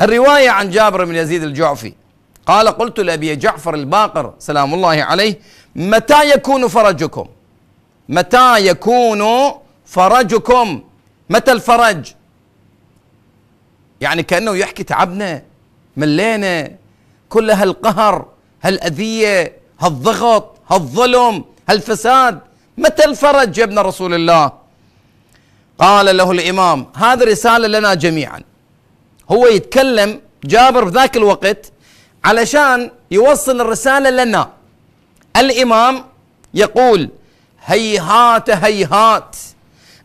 Speaker 1: الروايه عن جابر بن يزيد الجعفي قال قلت لابي جعفر الباقر سلام الله عليه متى يكون فرجكم متى يكون فرجكم متى الفرج يعني كانه يحكي تعبنا ملينا كل هالقهر هالأذية هالضغط هالظلم هالفساد متى الفرج يا ابن رسول الله قال له الإمام هذه رسالة لنا جميعا هو يتكلم جابر في ذاك الوقت علشان يوصل الرسالة لنا الإمام يقول هيهات هيهات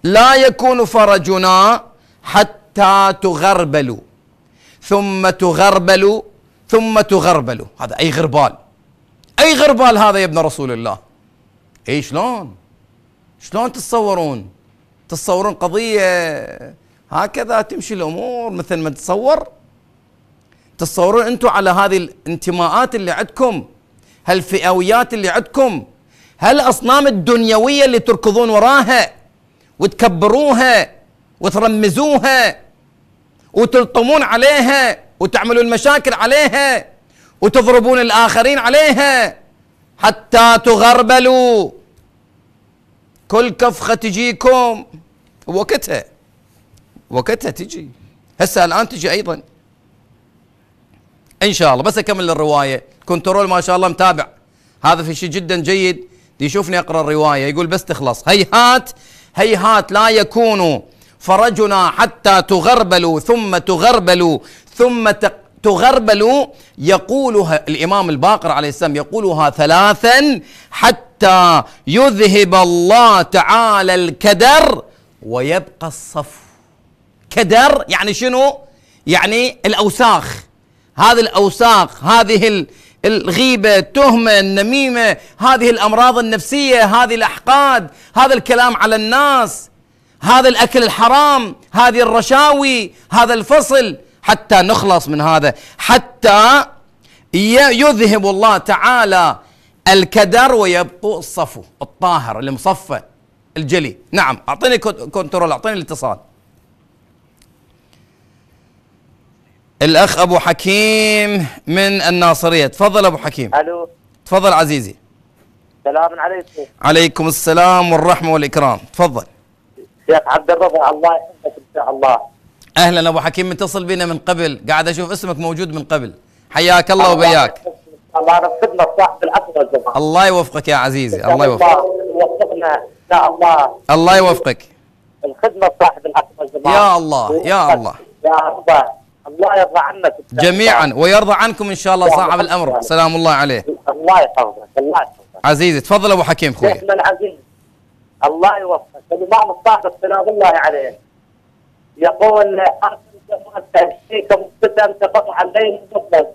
Speaker 1: لا يكون فرجنا حتى تغربلوا ثم تغربلوا ثم تغربلوا هذا أي غربال أي غربال هذا يا ابن رسول الله أي شلون شلون تتصورون تتصورون قضية هكذا تمشي الأمور مثل ما تتصور تتصورون أنتم على هذه الانتماءات اللي عندكم هالفئويات اللي عندكم هالأصنام الدنيوية اللي تركضون وراها وتكبروها وترمزوها وتلطمون عليها وتعملوا المشاكل عليها وتضربون الآخرين عليها حتى تغربلوا كل كفخة تجيكم وقتها وقتها تجي هسه الآن تجي أيضا إن شاء الله بس أكمل الرواية كنترول ما شاء الله متابع هذا في شيء جدا جيد يشوفني أقرأ الرواية يقول بس تخلص هيهات هيهات لا يكون فرجنا حتى تغربلوا ثم تغربلوا ثم تغربل يقولها الإمام الباقر عليه السلام يقولها ثلاثا حتى يذهب الله تعالى الكدر ويبقى الصف كدر يعني شنو يعني الأوساخ هذه الأوساخ هذه الغيبة التهمة النميمة هذه الأمراض النفسية هذه الأحقاد هذا الكلام على الناس هذا الأكل الحرام هذه الرشاوي هذا الفصل حتى نخلص من هذا حتى يذهب الله تعالى الكدر ويبقى الصفو الطاهر المصفى الجلي نعم اعطيني كنترول اعطيني الاتصال الاخ ابو حكيم من الناصريه تفضل ابو حكيم الو تفضل عزيزي سلام عليكم عليكم السلام والرحمه والاكرام تفضل شيخ عبد الرضا الله يحفظك ان شاء الله اهلا ابو حكيم متصل بنا من قبل قاعد اشوف اسمك موجود من قبل حياك الله وبياك الله يرفقنا صاحب الاكبر الجماعه الله يوفقك يا عزيزي الله يوفقك
Speaker 3: يوفقنا ان شاء الله
Speaker 1: الله يوفقك الخدمه
Speaker 3: صاحب الاكبر الجماعه
Speaker 1: يا الله يا الله
Speaker 3: يا الله الله يرضى عنك جميعا ويرضى
Speaker 1: عنكم ان شاء الله صاحب الامر سلام الله عليه
Speaker 3: الله يحفظك الله يحفظك
Speaker 1: عزيزي تفضل ابو حكيم شيخنا
Speaker 3: العزيز الله يوفقك الامام الصادق سلام الله عليه يقول تأتيك تقطع الليل مجدد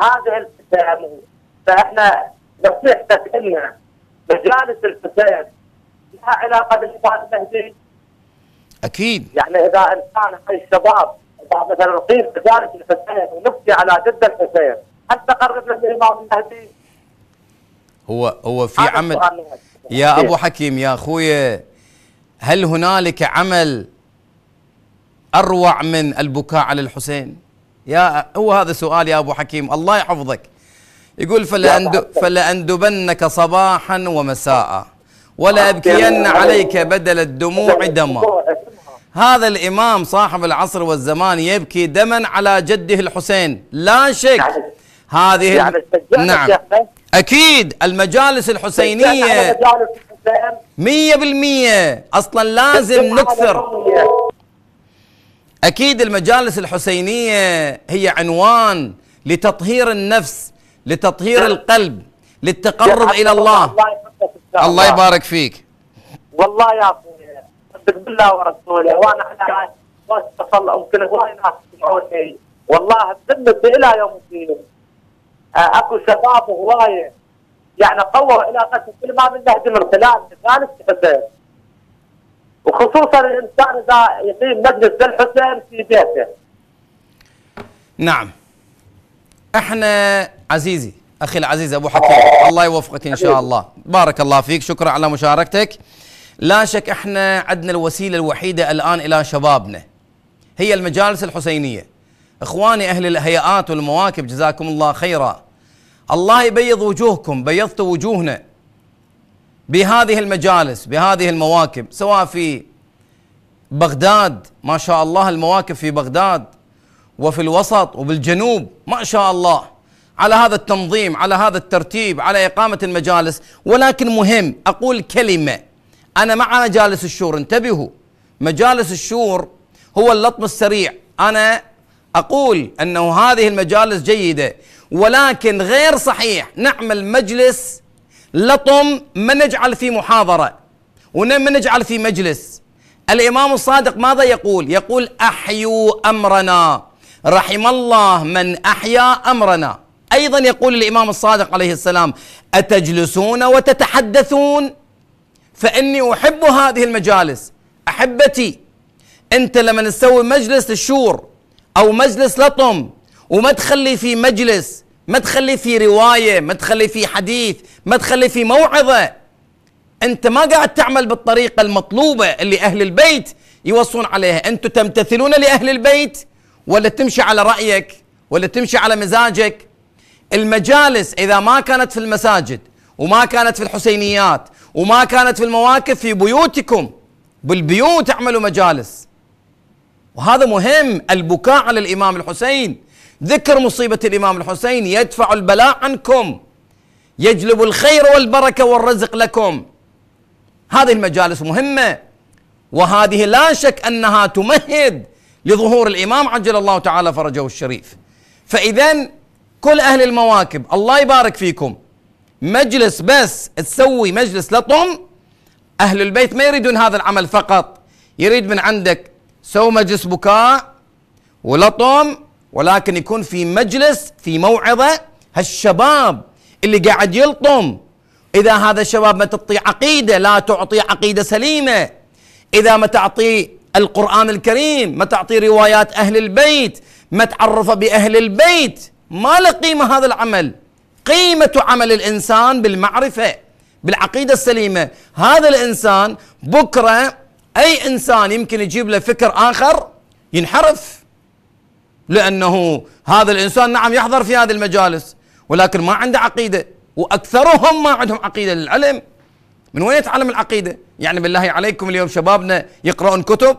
Speaker 3: هذه الابتسامة فاحنا نصيحتك ان مجالس الحسين لها علاقه بالحفاظ المهدي اكيد يعني اذا انسان حي الشباب مثلا نقيم مجالس الحسين ونفتي على جد الحسين هل تقرب له الامام المهدي؟
Speaker 1: هو هو في عمل يا ابو حكيم يا اخوي هل هنالك عمل اروع من البكاء على الحسين يا هو هذا سؤال يا ابو حكيم الله يحفظك يقول فلأندب فلأندبنك صباحا ومساء ولأبكين عليك بدل الدموع دما هذا الإمام صاحب العصر والزمان يبكي دما على جده الحسين لا شك يعني- هذه يعني نعم أكيد المجالس الحسينية مية بالمية أصلا لازم نكثر اكيد المجالس الحسينيه هي عنوان لتطهير النفس لتطهير القلب للتقرب الى الله الله يبارك فيك والله يا اخوي صدق بالله
Speaker 3: ورسوله وانا على واتصل يمكن هواي ناس يسمعوني والله بذمتي الى يوم الدين آه، اكو شباب هوايه يعني طوروا علاقتهم كل ما من نهجم الخلال ثالث حسين وخصوصا الانسان اذا يقيم مجلس للحسين في بيته.
Speaker 1: نعم. احنا عزيزي اخي العزيز ابو حكيم الله يوفقك ان شاء الله بارك الله فيك شكرا على مشاركتك لا شك احنا عندنا الوسيله الوحيده الان الى شبابنا هي المجالس الحسينيه اخواني اهل الهيئات والمواكب جزاكم الله خيرا الله يبيض وجوهكم بيضتوا وجوهنا بهذه المجالس بهذه المواكب سواء في بغداد ما شاء الله المواكب في بغداد وفي الوسط وبالجنوب ما شاء الله على هذا التنظيم على هذا الترتيب على إقامة المجالس ولكن مهم أقول كلمة أنا مع مجالس الشور انتبهوا مجالس الشور هو اللطم السريع أنا أقول أنه هذه المجالس جيدة ولكن غير صحيح نعمل مجلس لطم ما نجعل في محاضرة ونم نجعل في مجلس الإمام الصادق ماذا يقول يقول أحيوا أمرنا رحم الله من أحيا أمرنا أيضا يقول الإمام الصادق عليه السلام أتجلسون وتتحدثون فإني أحب هذه المجالس أحبتي أنت لما تسوي مجلس الشور أو مجلس لطم وما تخلي في مجلس ما تخلي في روايه ما تخلي في حديث ما تخلي في موعظه انت ما قاعد تعمل بالطريقه المطلوبه اللي اهل البيت يوصون عليها انتم تمتثلون لاهل البيت ولا تمشي على رايك ولا تمشي على مزاجك المجالس اذا ما كانت في المساجد وما كانت في الحسينيات وما كانت في المواقف في بيوتكم بالبيوت اعملوا مجالس وهذا مهم البكاء على الامام الحسين ذكر مصيبة الإمام الحسين يدفع البلاء عنكم يجلب الخير والبركة والرزق لكم هذه المجالس مهمة وهذه لا شك أنها تمهد لظهور الإمام عجل الله تعالى فرجه الشريف فإذا كل أهل المواكب الله يبارك فيكم مجلس بس تسوي مجلس لطم أهل البيت ما يريدون هذا العمل فقط يريد من عندك سو مجلس بكاء ولطم ولكن يكون في مجلس في موعظة هالشباب اللي قاعد يلطم إذا هذا الشباب ما تعطي عقيدة لا تعطي عقيدة سليمة إذا ما تعطي القرآن الكريم ما تعطي روايات أهل البيت ما تعرف بأهل البيت ما له قيمة هذا العمل قيمة عمل الإنسان بالمعرفة بالعقيدة السليمة هذا الإنسان بكرة أي إنسان يمكن يجيب له فكر آخر ينحرف لأنه هذا الإنسان نعم يحضر في هذه المجالس ولكن ما عنده عقيدة وأكثرهم ما عندهم عقيدة للعلم من وين يتعلم العقيدة يعني بالله عليكم اليوم شبابنا يقرؤون كتب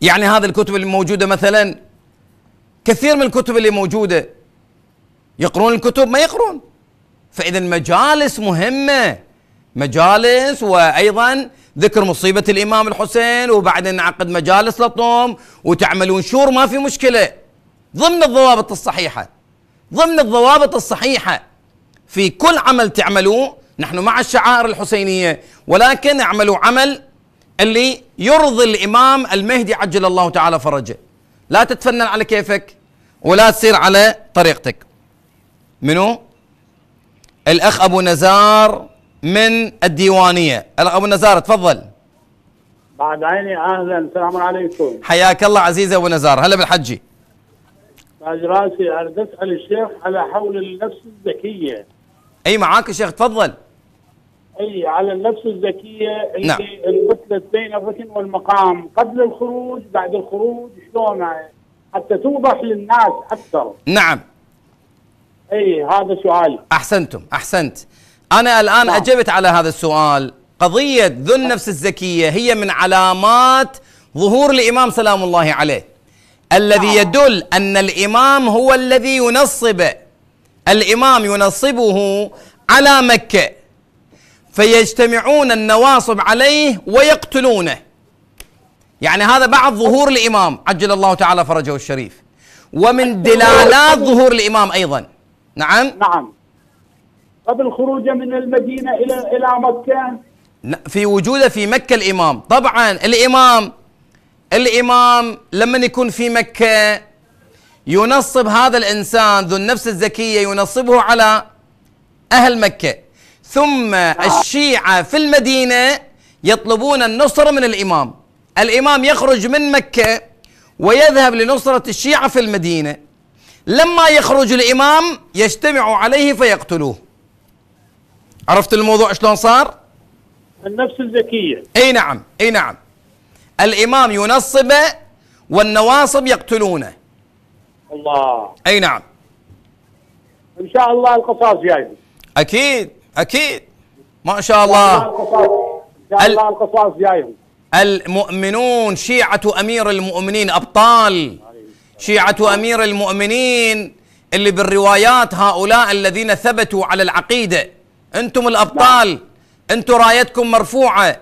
Speaker 1: يعني هذه الكتب اللي موجودة مثلا كثير من الكتب اللي موجودة يقرون الكتب ما يقرون فإذا المجالس مهمة مجالس وايضا ذكر مصيبه الامام الحسين وبعدين نعقد مجالس لطوم وتعملون شور ما في مشكله ضمن الضوابط الصحيحه ضمن الضوابط الصحيحه في كل عمل تعملوه نحن مع الشعائر الحسينيه ولكن اعملوا عمل اللي يرضي الامام المهدي عجل الله تعالى فرجه لا تتفنن على كيفك ولا تصير على طريقتك منو الاخ ابو نزار من الديوانية أبو نزار تفضل بعد
Speaker 3: عيني أهلا السلام عليكم
Speaker 1: حياك الله عزيزي أبو نزار هلا بالحجي
Speaker 3: بعد راسي أريد أسأل الشيخ على حول النفس الذكية أي معاك الشيخ تفضل أي على النفس الذكية اللي نعم. انقتلت بين الركن والمقام قبل الخروج بعد الخروج شلون حتى توضح للناس
Speaker 1: أكثر نعم أي هذا سؤالي أحسنتم أحسنت أنا الآن نعم. أجبت على هذا السؤال قضية ذو النفس الزكية هي من علامات ظهور الإمام سلام الله عليه الذي نعم. يدل أن الإمام هو الذي ينصبه الإمام ينصبه على مكة فيجتمعون النواصب عليه ويقتلونه يعني هذا بعد ظهور الإمام عجل الله تعالى فرجه الشريف ومن دلالات ظهور الإمام أيضا نعم نعم قبل خروجه من المدينه الى الى مكه في وجوده في مكه الامام طبعا الامام الامام لما يكون في مكه ينصب هذا الانسان ذو النفس الزكيه ينصبه على اهل مكه ثم الشيعه في المدينه يطلبون النصر من الامام الامام يخرج من مكه ويذهب لنصره الشيعه في المدينه لما يخرج الامام يجتمع عليه فيقتلوه عرفت الموضوع شلون صار؟ النفس الزكية أي نعم أي نعم الإمام ينصبه والنواصب يقتلونه الله أي نعم إن شاء الله القصاص جاي أكيد أكيد ما شاء الله إن شاء الله القصاص جاي المؤمنون شيعة أمير المؤمنين أبطال شيعة أمير المؤمنين اللي بالروايات هؤلاء الذين ثبتوا على العقيدة أنتم الأبطال أنتم رايتكم مرفوعة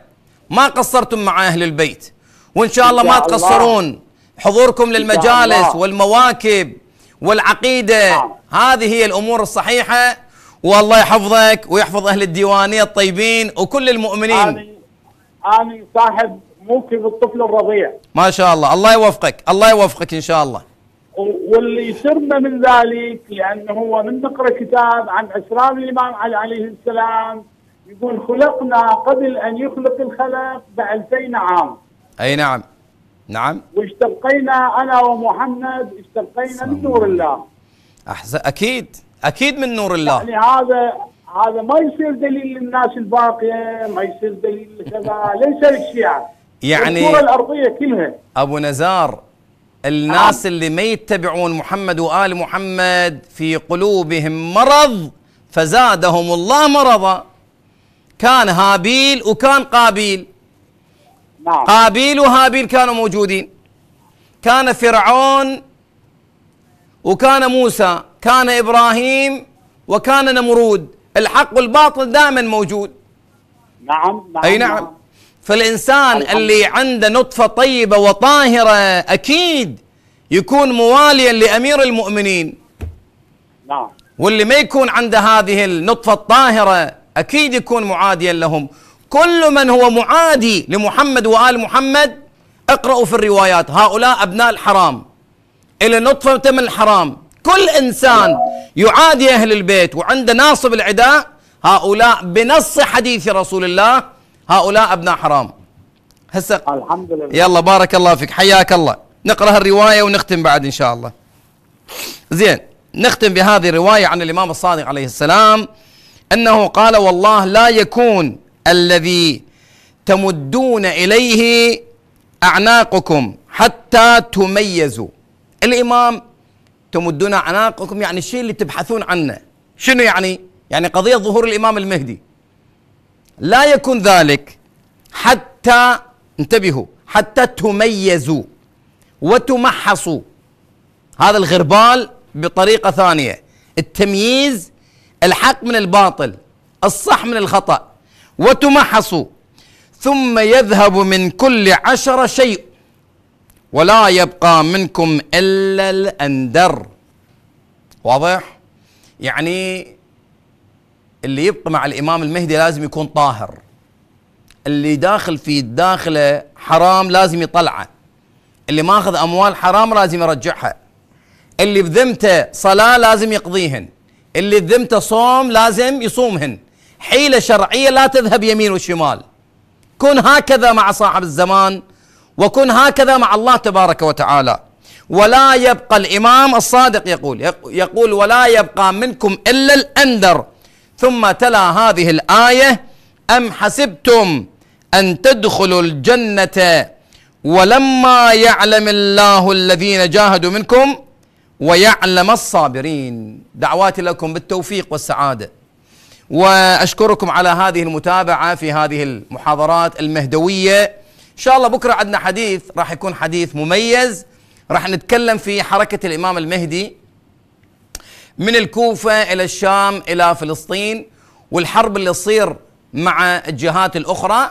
Speaker 1: ما قصرتم مع أهل البيت وإن شاء الله ما تقصرون حضوركم للمجالس والمواكب والعقيدة نعم. هذه هي الأمور الصحيحة والله يحفظك ويحفظ أهل الديوانية الطيبين وكل المؤمنين
Speaker 3: أنا صاحب موكب الطفل الرضيع
Speaker 1: ما شاء الله الله يوفقك الله يوفقك إن شاء الله
Speaker 3: واللي يسرنا من ذلك لانه هو من نقرا كتاب عن اسرار الامام علي عليه السلام يقول خلقنا قبل ان يخلق الخلق ب 2000 عام.
Speaker 1: اي نعم. نعم.
Speaker 3: واشتقينا انا ومحمد اشتقينا من نور الله.
Speaker 1: أحز... اكيد اكيد من نور الله.
Speaker 3: يعني هذا هذا ما يصير دليل للناس الباقيه، ما يصير دليل لكذا ليس للشيعه.
Speaker 1: يعني الكره الارضيه كلها. ابو نزار الناس نعم. اللي ما يتبعون محمد وآل محمد في قلوبهم مرض فزادهم الله مرضا كان هابيل وكان قابيل نعم. قابيل وهابيل كانوا موجودين كان فرعون وكان موسى كان إبراهيم وكان نمرود الحق والباطل دائما موجود
Speaker 3: نعم, نعم أي نعم, نعم.
Speaker 1: فالإنسان اللي عنده نطفة طيبة وطاهرة أكيد يكون مواليا لأمير المؤمنين نعم واللي ما يكون عنده هذه النطفة الطاهرة أكيد يكون معاديا لهم كل من هو معادي لمحمد وآل محمد اقرأوا في الروايات هؤلاء أبناء الحرام إلى نطفة من الحرام كل إنسان يعادي أهل البيت وعنده ناصب العداء هؤلاء بنص حديث رسول الله هؤلاء أبناء حرام هسه الحمد لله يلا بارك الله فيك حياك الله نقرأ الرواية ونختم بعد إن شاء الله زين نختم بهذه الرواية عن الإمام الصادق عليه السلام أنه قال والله لا يكون الذي تمدون إليه أعناقكم حتى تميزوا الإمام تمدون أعناقكم يعني الشيء اللي تبحثون عنه شنو يعني؟ يعني قضية ظهور الإمام المهدي لا يكون ذلك حتى انتبهوا حتى تميزوا وتمحصوا هذا الغربال بطريقه ثانيه التمييز الحق من الباطل الصح من الخطا وتمحصوا ثم يذهب من كل عشر شيء ولا يبقى منكم الا الاندر واضح يعني اللي يبقى مع الامام المهدي لازم يكون طاهر اللي داخل في داخله حرام لازم يطلعه اللي ماخذ اموال حرام لازم يرجعها اللي بذمته صلاه لازم يقضيهن اللي بذمته صوم لازم يصومهن حيله شرعيه لا تذهب يمين وشمال كن هكذا مع صاحب الزمان وكن هكذا مع الله تبارك وتعالى ولا يبقى الامام الصادق يقول يقول ولا يبقى منكم الا الاندر ثم تلا هذه الآية أم حسبتم أن تدخلوا الجنة ولما يعلم الله الذين جاهدوا منكم ويعلم الصابرين دعواتي لكم بالتوفيق والسعادة وأشكركم على هذه المتابعة في هذه المحاضرات المهدوية إن شاء الله بكرة عندنا حديث راح يكون حديث مميز راح نتكلم في حركة الإمام المهدي من الكوفة إلى الشام إلى فلسطين والحرب اللي تصير مع الجهات الأخرى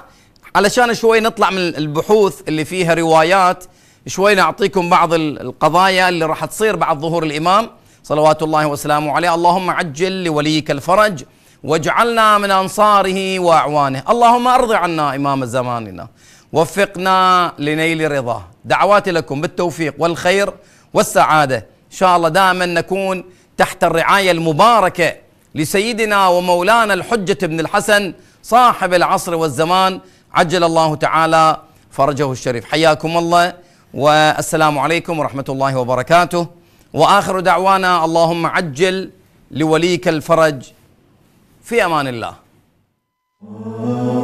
Speaker 1: علشان شوي نطلع من البحوث اللي فيها روايات شوي نعطيكم بعض القضايا اللي راح تصير بعد ظهور الإمام صلوات الله وسلامه عليه اللهم عجل لوليك الفرج واجعلنا من أنصاره وأعوانه اللهم أرض عنا إمام زماننا وفقنا لنيل رضاه دعواتي لكم بالتوفيق والخير والسعادة إن شاء الله دائما نكون تحت الرعاية المباركة لسيدنا ومولانا الحجة بن الحسن صاحب العصر والزمان عجل الله تعالى فرجه الشريف حياكم الله والسلام عليكم ورحمة الله وبركاته وآخر دعوانا اللهم عجل لوليك الفرج في أمان الله